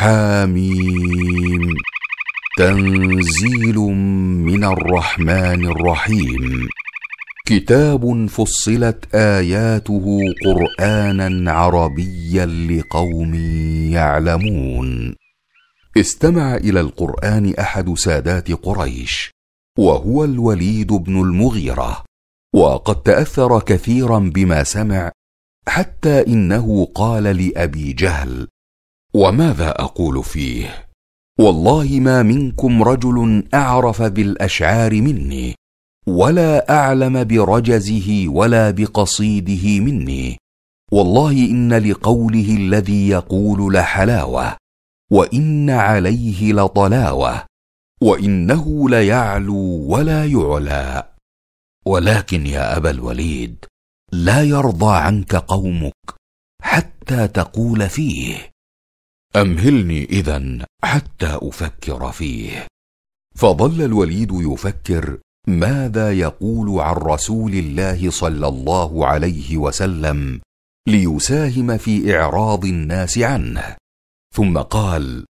حاميم تنزيل من الرحمن الرحيم كتاب فصلت اياته قرانا عربيا لقوم يعلمون استمع الى القران احد سادات قريش وهو الوليد بن المغيره وقد تاثر كثيرا بما سمع حتى انه قال لابي جهل وماذا اقول فيه والله ما منكم رجل اعرف بالاشعار مني ولا اعلم برجزه ولا بقصيده مني والله ان لقوله الذي يقول لحلاوه وان عليه لطلاوه وانه ليعلو ولا يعلى ولكن يا ابا الوليد لا يرضى عنك قومك حتى تقول فيه امهلني اذا حتى افكر فيه فظل الوليد يفكر ماذا يقول عن رسول الله صلى الله عليه وسلم ليساهم في اعراض الناس عنه ثم قال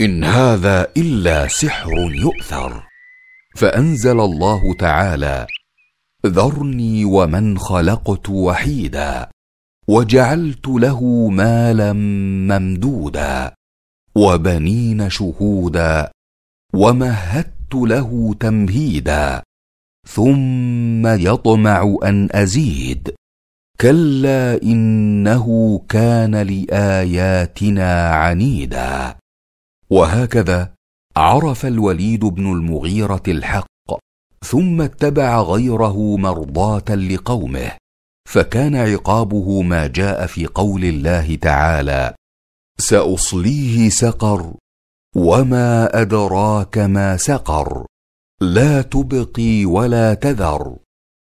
ان هذا الا سحر يؤثر فانزل الله تعالى ذرني ومن خلقت وحيدا وجعلت له مالا ممدودا وبنين شهودا ومهدت له تمهيدا ثم يطمع ان ازيد كلا انه كان لاياتنا عنيدا وهكذا عرف الوليد بن المغيره الحق ثم اتبع غيره مرضاه لقومه فكان عقابه ما جاء في قول الله تعالى ساصليه سقر وما ادراك ما سقر لا تبقي ولا تذر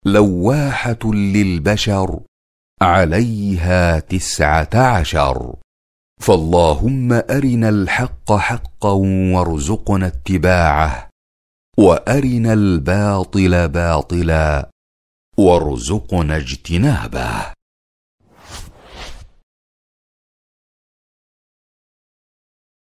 لواحه للبشر عليها تسعه عشر فاللهم ارنا الحق حقا وارزقنا اتباعه وارنا الباطل باطلا وارزقنا اجتنابه